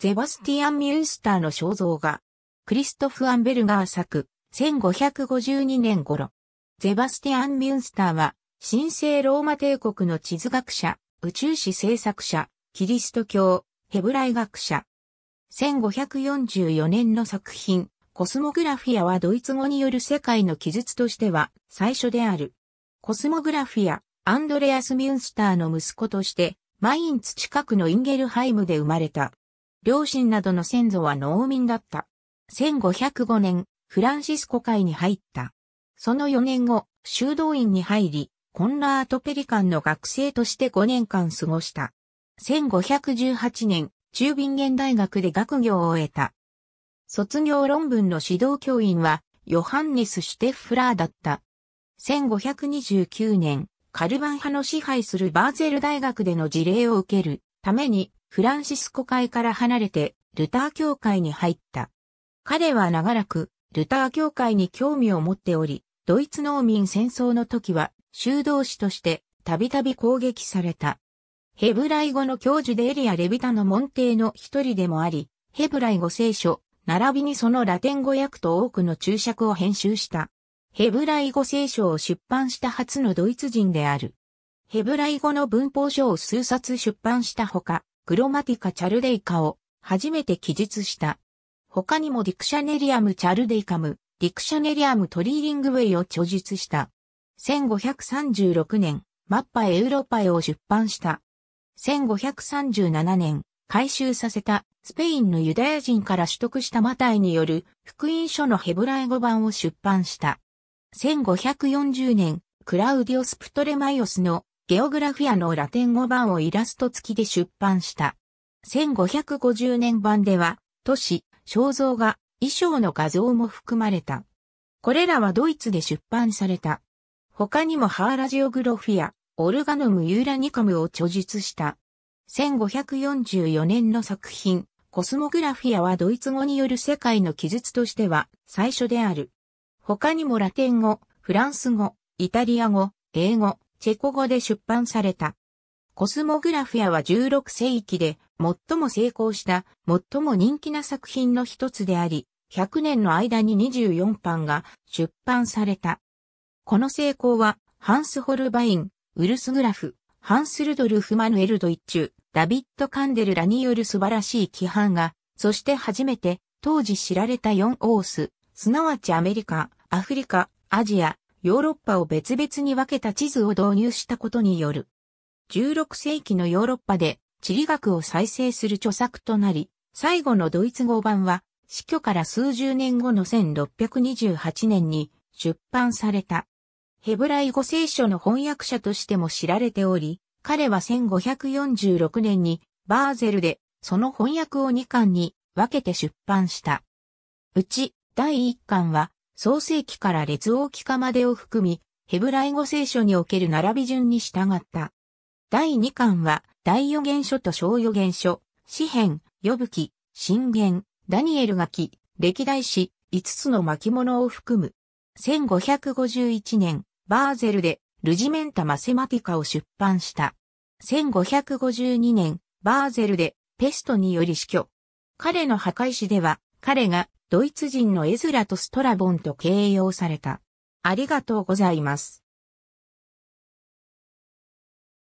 ゼバスティアン・ミュースターの肖像画。クリストフ・アンベルガー作、1552年頃。ゼバスティアン・ミュースターは、神聖ローマ帝国の地図学者、宇宙史制作者、キリスト教、ヘブライ学者。1544年の作品、コスモグラフィアはドイツ語による世界の記述としては最初である。コスモグラフィア、アンドレアス・ミュンスターの息子として、マインツ近くのインゲルハイムで生まれた。両親などの先祖は農民だった。1505年、フランシスコ会に入った。その4年後、修道院に入り、コンラート・ペリカンの学生として5年間過ごした。1518年、中ゲン大学で学業を終えた。卒業論文の指導教員は、ヨハンネス・シュテッフラーだった。1529年、カルバン派の支配するバーゼル大学での事例を受けるためにフランシスコ会から離れてルター教会に入った。彼は長らくルター教会に興味を持っており、ドイツ農民戦争の時は修道士としてたびたび攻撃された。ヘブライ語の教授でエリア・レビタの門弟の一人でもあり、ヘブライ語聖書、並びにそのラテン語訳と多くの注釈を編集した。ヘブライ語聖書を出版した初のドイツ人である。ヘブライ語の文法書を数冊出版したほか、クロマティカ・チャルデイカを初めて記述した。他にもディクシャネリアム・チャルデイカム、ディクシャネリアム・トリーリングウェイを著述した。1536年、マッパ・エウロパエを出版した。1537年、回収させたスペインのユダヤ人から取得したマタイによる福音書のヘブライ語版を出版した。1540年、クラウディオス・プトレマイオスのゲオグラフィアのラテン語版をイラスト付きで出版した。1550年版では、都市、肖像画、衣装の画像も含まれた。これらはドイツで出版された。他にもハーラジオグロフィア、オルガノムユーラニカムを著述した。1544年の作品、コスモグラフィアはドイツ語による世界の記述としては最初である。他にもラテン語、フランス語、イタリア語、英語、チェコ語で出版された。コスモグラフィアは16世紀で最も成功した最も人気な作品の一つであり、100年の間に24版が出版された。この成功はハンス・ホルバイン、ウルス・グラフ、ハンス・ルドルフ・マヌエル・ドイッチュ、ダビッド・カンデルらによる素晴らしい規範が、そして初めて当時知られた4オース、すなわちアメリカ、アフリカ、アジア、ヨーロッパを別々に分けた地図を導入したことによる。16世紀のヨーロッパで地理学を再生する著作となり、最後のドイツ語版は死去から数十年後の1628年に出版された。ヘブライ語聖書の翻訳者としても知られており、彼は1546年にバーゼルでその翻訳を2巻に分けて出版した。うち第1巻は創世記から列王記下までを含み、ヘブライ語聖書における並び順に従った。第2巻は、大予言書と小予言書、詩編、予武記、信言、ダニエル書き、歴代史、5つの巻物を含む。1551年、バーゼルで、ルジメンタ・マセマティカを出版した。1552年、バーゼルで、ペストにより死去。彼の破壊史では、彼がドイツ人のエズラとストラボンと形容された。ありがとうございます。